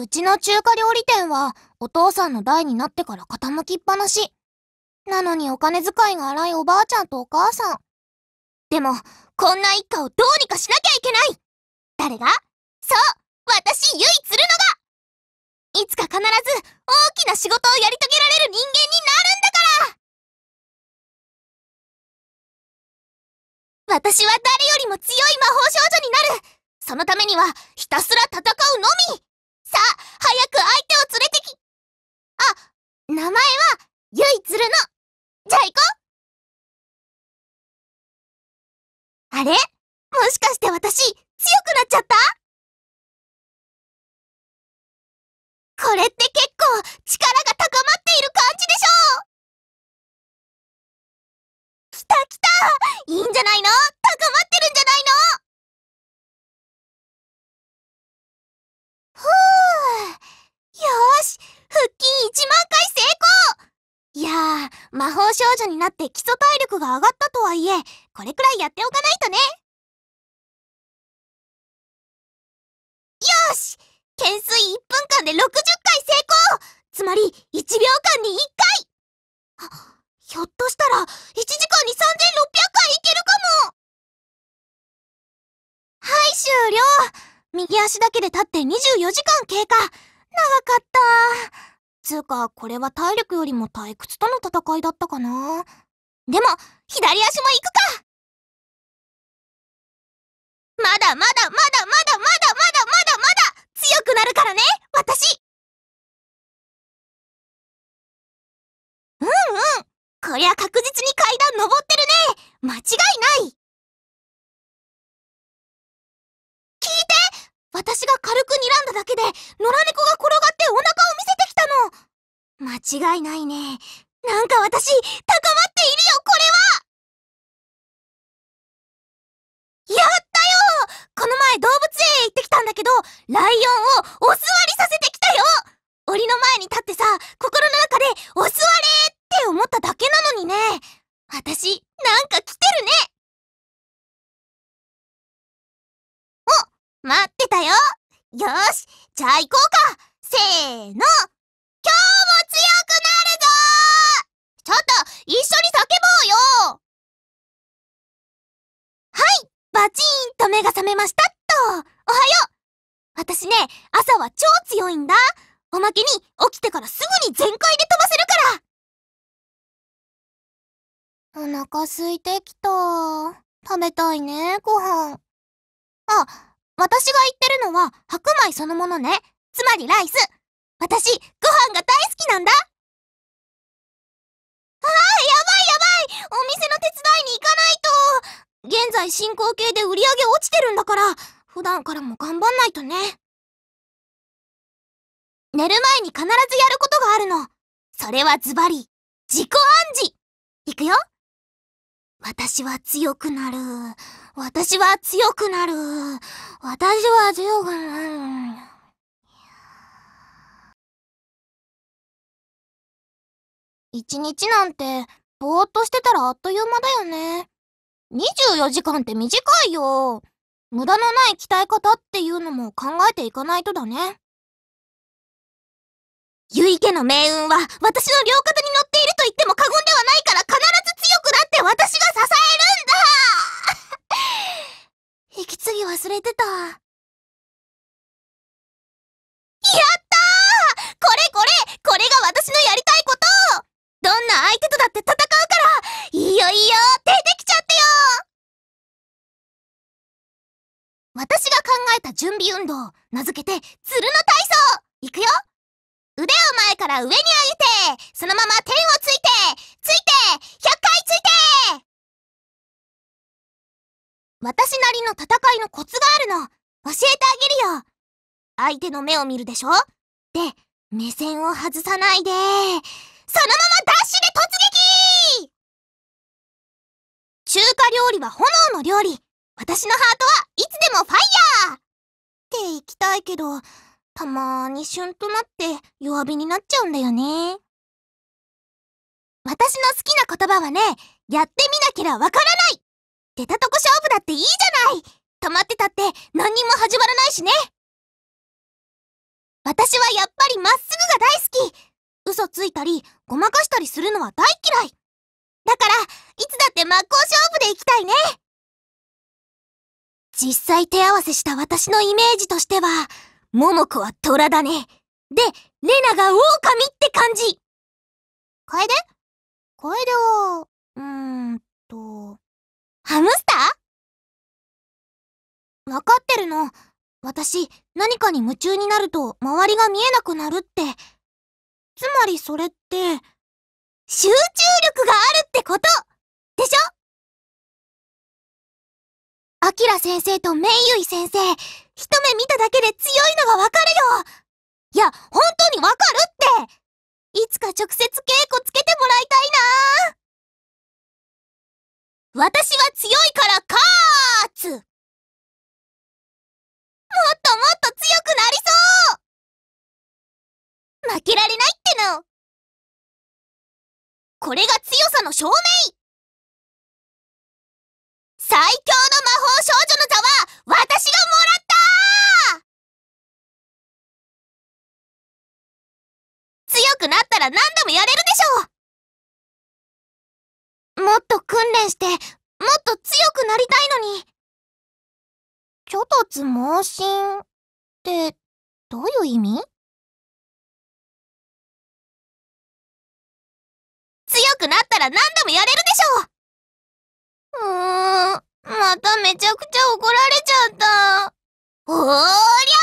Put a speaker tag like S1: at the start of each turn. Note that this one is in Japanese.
S1: うちの中華料理店はお父さんの代になってから傾きっぱなし。なのにお金遣いが荒いおばあちゃんとお母さん。でも、こんな一家をどうにかしなきゃいけない誰がそう私唯一るのがいつか必ず大きな仕事をやり遂げられる人間になるんだから私は誰よりも強い魔法少女になるそのためにはひたすら戦うのみさあ、早く相手を連れてき、あ、名前は、ゆいつるの。じゃあ行こうあれもしかして私、強くなっちゃったこれって結構、力が魔法少女になって基礎体力が上がったとはいえ、これくらいやっておかないとね。よし懸垂1分間で60回成功つまり1秒間に1回ひょっとしたら1時間に3600回いけるかもはい終了右足だけで立って24時間経過長かったつうか、これは体力よりも退屈との戦いだったかな。でも、左足も行くかまだまだまだまだまだまだまだまだまだ強くなるからね、私うんうんこりゃ確実に階段登ってるね間違いない聞いて私が軽く睨んだだけで野良猫が転がってお腹を見せて間違いないね。なんか私、高まっているよ、これはやったよこの前動物園へ行ってきたんだけど、ライオンをお座りさせてきたよ檻の前に立ってさ、心の中で、お座れって思っただけなのにね。私、なんか来てるねお、待ってたよよし、じゃあ行こうかせーの今日もちょっと、一緒に叫ぼうよはいバチーンと目が覚めましたっとおはよう私ね、朝は超強いんだおまけに、起きてからすぐに全開で飛ばせるからお腹空いてきた。食べたいね、ご飯。あ、私が言ってるのは白米そのものね。つまりライス。私、ご飯が大好きなんだ現在進行形で売り上げ落ちてるんだから、普段からも頑張んないとね。寝る前に必ずやることがあるの。それはズバリ、自己暗示いくよ私は強くなる。私は強くなる。私は強くなる。一日なんて、ぼーっとしてたらあっという間だよね。24時間って短いよ。無駄のない鍛え方っていうのも考えていかないとだね。ゆいけの命運は私の両肩に乗っていると言っても過言ではないから必ず強くなって私が支えるんだ息 継ぎ忘れてた。やったーこれこれこれが私のやりたいことどんな相手とだって戦うからいいよいいよ出てきて私が考えた準備運動、名付けて、鶴の体操いくよ腕を前から上に上げて、そのまま天をついて、ついて、100回ついて私なりの戦いのコツがあるの。教えてあげるよ。相手の目を見るでしょで、目線を外さないで、そのままダッシュで突撃中華料理は炎の料理。私のハートはいつでもファイヤーって行きたいけど、たまーに旬となって弱火になっちゃうんだよね。私の好きな言葉はね、やってみなけゃわからない出たとこ勝負だっていいじゃない溜まってたって何にも始まらないしね私はやっぱりまっすぐが大好き嘘ついたりごまかしたりするのは大嫌いだからいつだって真っ向勝負でいきたいね実際手合わせした私のイメージとしては、も子は虎だね。で、レナが狼って感じ楓楓は、うーんと、ハムスターわかってるの。私、何かに夢中になると周りが見えなくなるって。つまりそれって、集中力があるってことでしょアキラ先生とメイユイ先生、一目見ただけで強いのがわかるよいや、本当にわかるっていつか直接稽古つけてもらいたいな私は強いからカーツもっともっと強くなりそう負けられないってのこれが強さの証明最強の魔法少女の座は私がもらった強くなったら何でもやれるでしょもっと訓練してもっと強くなりたいのに諸突猛進ってどういう意味強くなったら何でもやれるでしょためちゃくちゃ怒られちゃった。おーりゃ